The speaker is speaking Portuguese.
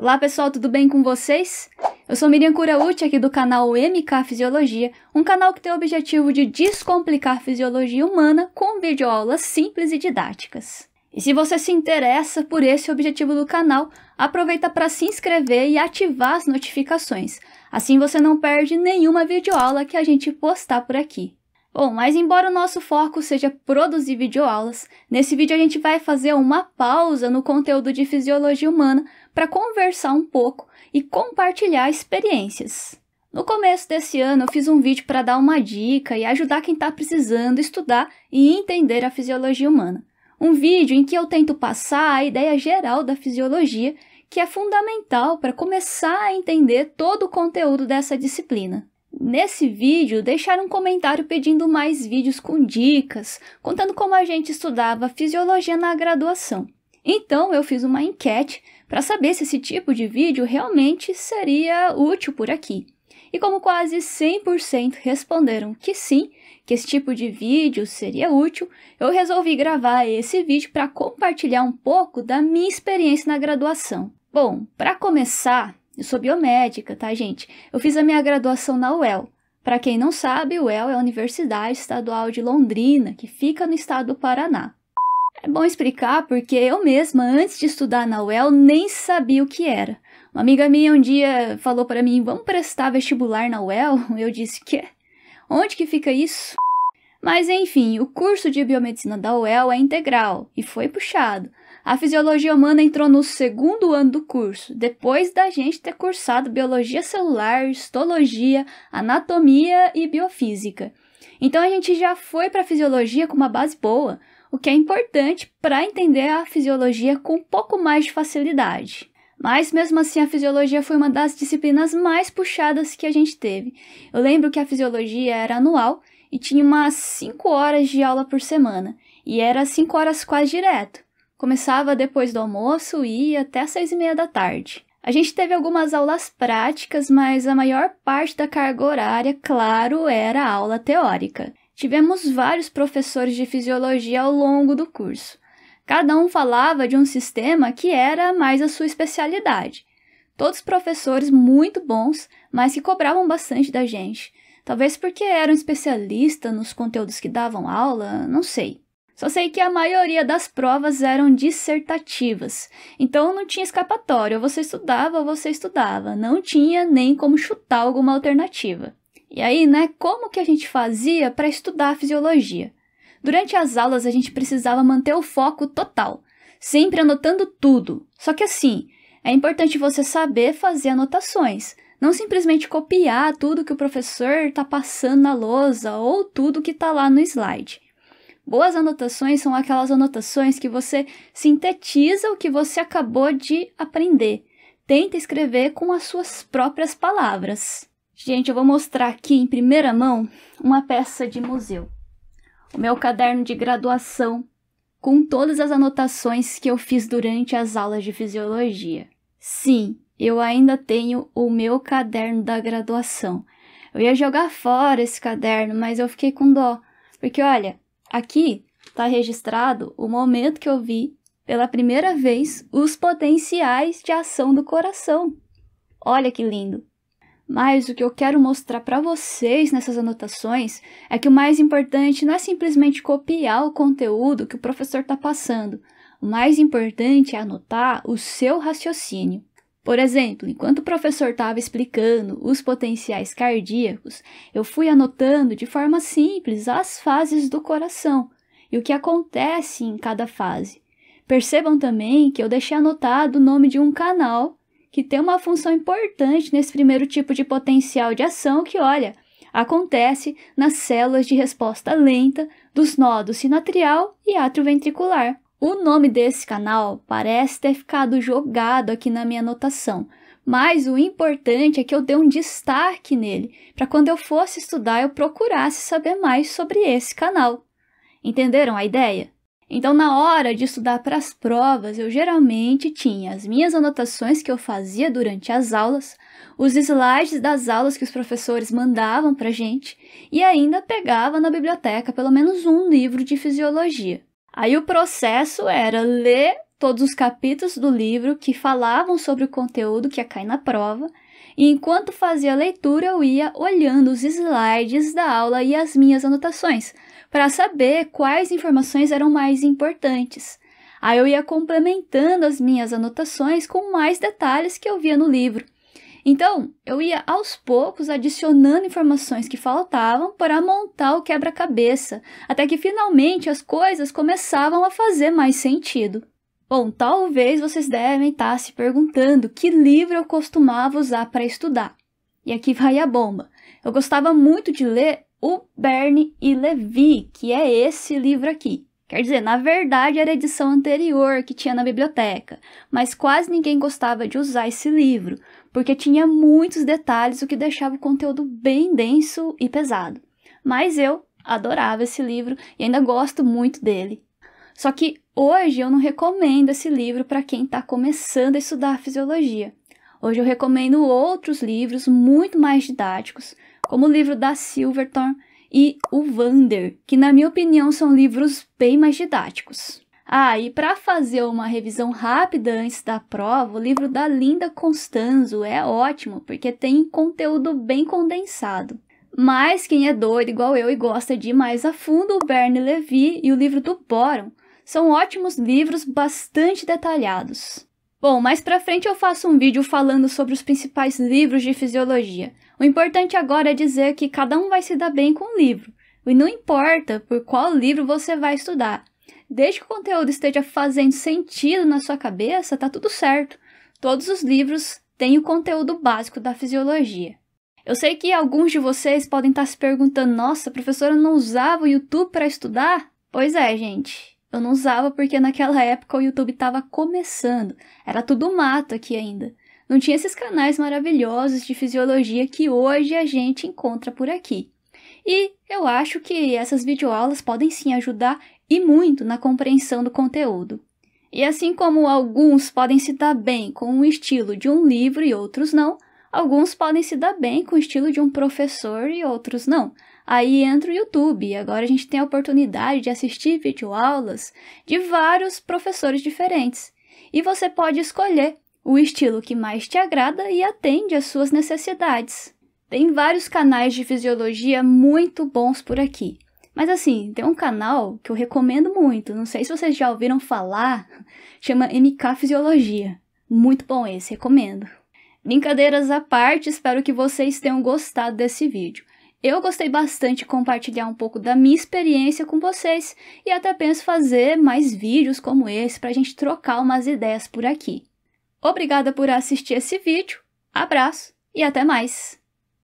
Olá pessoal, tudo bem com vocês? Eu sou Miriam Curaucci aqui do canal MK Fisiologia, um canal que tem o objetivo de descomplicar a fisiologia humana com videoaulas simples e didáticas. E se você se interessa por esse objetivo do canal, aproveita para se inscrever e ativar as notificações. Assim você não perde nenhuma videoaula que a gente postar por aqui. Bom, mas embora o nosso foco seja produzir videoaulas, nesse vídeo a gente vai fazer uma pausa no conteúdo de fisiologia humana para conversar um pouco e compartilhar experiências. No começo desse ano, eu fiz um vídeo para dar uma dica e ajudar quem está precisando estudar e entender a fisiologia humana. Um vídeo em que eu tento passar a ideia geral da fisiologia, que é fundamental para começar a entender todo o conteúdo dessa disciplina. Nesse vídeo, deixar um comentário pedindo mais vídeos com dicas, contando como a gente estudava fisiologia na graduação. Então eu fiz uma enquete para saber se esse tipo de vídeo realmente seria útil por aqui. E como quase 100% responderam que sim, que esse tipo de vídeo seria útil, eu resolvi gravar esse vídeo para compartilhar um pouco da minha experiência na graduação. Bom, para começar, eu sou biomédica, tá, gente? Eu fiz a minha graduação na UEL. Para quem não sabe, o UEL é a Universidade Estadual de Londrina, que fica no estado do Paraná. É bom explicar porque eu mesma, antes de estudar na UEL, nem sabia o que era. Uma amiga minha um dia falou para mim: "Vamos prestar vestibular na UEL?" Eu disse: "Que? Onde que fica isso?" Mas enfim, o curso de biomedicina da UEL é integral e foi puxado. A fisiologia humana entrou no segundo ano do curso, depois da gente ter cursado biologia celular, histologia, anatomia e biofísica. Então a gente já foi para fisiologia com uma base boa o que é importante para entender a fisiologia com um pouco mais de facilidade. Mas mesmo assim, a fisiologia foi uma das disciplinas mais puxadas que a gente teve. Eu lembro que a fisiologia era anual e tinha umas 5 horas de aula por semana, e era 5 horas quase direto. Começava depois do almoço e ia até 6 e meia da tarde. A gente teve algumas aulas práticas, mas a maior parte da carga horária, claro, era aula teórica. Tivemos vários professores de fisiologia ao longo do curso. Cada um falava de um sistema que era mais a sua especialidade. Todos professores muito bons, mas que cobravam bastante da gente. Talvez porque eram especialistas nos conteúdos que davam aula, não sei. Só sei que a maioria das provas eram dissertativas, então não tinha escapatório. ou você estudava ou você estudava, não tinha nem como chutar alguma alternativa. E aí, né, como que a gente fazia para estudar fisiologia? Durante as aulas a gente precisava manter o foco total, sempre anotando tudo. Só que assim, é importante você saber fazer anotações, não simplesmente copiar tudo que o professor está passando na lousa ou tudo que está lá no slide. Boas anotações são aquelas anotações que você sintetiza o que você acabou de aprender. Tenta escrever com as suas próprias palavras. Gente, eu vou mostrar aqui em primeira mão uma peça de museu. O meu caderno de graduação com todas as anotações que eu fiz durante as aulas de fisiologia. Sim, eu ainda tenho o meu caderno da graduação. Eu ia jogar fora esse caderno, mas eu fiquei com dó, porque olha, aqui está registrado o momento que eu vi pela primeira vez os potenciais de ação do coração. Olha que lindo! Mas o que eu quero mostrar para vocês nessas anotações é que o mais importante não é simplesmente copiar o conteúdo que o professor está passando. O mais importante é anotar o seu raciocínio. Por exemplo, enquanto o professor estava explicando os potenciais cardíacos, eu fui anotando de forma simples as fases do coração e o que acontece em cada fase. Percebam também que eu deixei anotado o nome de um canal que tem uma função importante nesse primeiro tipo de potencial de ação que, olha, acontece nas células de resposta lenta dos nodos sinatrial e atrioventricular. O nome desse canal parece ter ficado jogado aqui na minha anotação, mas o importante é que eu dei um destaque nele, para quando eu fosse estudar eu procurasse saber mais sobre esse canal. Entenderam a ideia? Então, na hora de estudar para as provas, eu geralmente tinha as minhas anotações que eu fazia durante as aulas, os slides das aulas que os professores mandavam para gente e ainda pegava na biblioteca pelo menos um livro de fisiologia. Aí o processo era ler todos os capítulos do livro que falavam sobre o conteúdo que ia cair na prova, e enquanto fazia a leitura, eu ia olhando os slides da aula e as minhas anotações para saber quais informações eram mais importantes. Aí eu ia complementando as minhas anotações com mais detalhes que eu via no livro. Então, eu ia aos poucos adicionando informações que faltavam para montar o quebra-cabeça, até que finalmente as coisas começavam a fazer mais sentido. Bom, talvez vocês devem estar tá se perguntando que livro eu costumava usar para estudar. E aqui vai a bomba. Eu gostava muito de ler o Bernie e Levi, que é esse livro aqui. Quer dizer, na verdade era a edição anterior que tinha na biblioteca, mas quase ninguém gostava de usar esse livro, porque tinha muitos detalhes, o que deixava o conteúdo bem denso e pesado. Mas eu adorava esse livro e ainda gosto muito dele. Só que hoje eu não recomendo esse livro para quem está começando a estudar fisiologia. Hoje eu recomendo outros livros muito mais didáticos, como o livro da Silverton e o Vander, que na minha opinião são livros bem mais didáticos. Ah, e para fazer uma revisão rápida antes da prova, o livro da Linda Constanzo é ótimo, porque tem conteúdo bem condensado. Mas quem é doido igual eu e gosta de ir mais a fundo, o Bernie Levy e o livro do Boron são ótimos livros bastante detalhados. Bom, mais pra frente eu faço um vídeo falando sobre os principais livros de fisiologia. O importante agora é dizer que cada um vai se dar bem com o livro, e não importa por qual livro você vai estudar. Desde que o conteúdo esteja fazendo sentido na sua cabeça, tá tudo certo. Todos os livros têm o conteúdo básico da fisiologia. Eu sei que alguns de vocês podem estar se perguntando: nossa, a professora não usava o YouTube para estudar? Pois é, gente. Eu não usava porque naquela época o YouTube estava começando, era tudo mato aqui ainda. Não tinha esses canais maravilhosos de fisiologia que hoje a gente encontra por aqui. E eu acho que essas videoaulas podem sim ajudar e muito na compreensão do conteúdo. E assim como alguns podem se dar bem com o estilo de um livro e outros não, alguns podem se dar bem com o estilo de um professor e outros não. Aí entra o YouTube, agora a gente tem a oportunidade de assistir videoaulas de vários professores diferentes. E você pode escolher o estilo que mais te agrada e atende às suas necessidades. Tem vários canais de fisiologia muito bons por aqui. Mas assim, tem um canal que eu recomendo muito, não sei se vocês já ouviram falar, chama MK Fisiologia. Muito bom esse, recomendo. Brincadeiras à parte, espero que vocês tenham gostado desse vídeo. Eu gostei bastante de compartilhar um pouco da minha experiência com vocês e até penso fazer mais vídeos como esse para a gente trocar umas ideias por aqui. Obrigada por assistir esse vídeo, abraço e até mais!